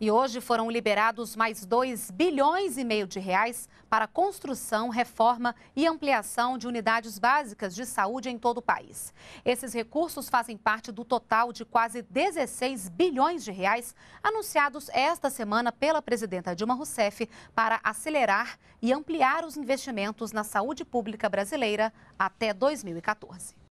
E hoje foram liberados mais 2 bilhões e meio de reais para construção, reforma e ampliação de unidades básicas de saúde em todo o país. Esses recursos fazem parte do total de quase 16 bilhões de reais anunciados esta semana pela presidenta Dilma Rousseff para acelerar e ampliar os investimentos na saúde pública brasileira até 2014.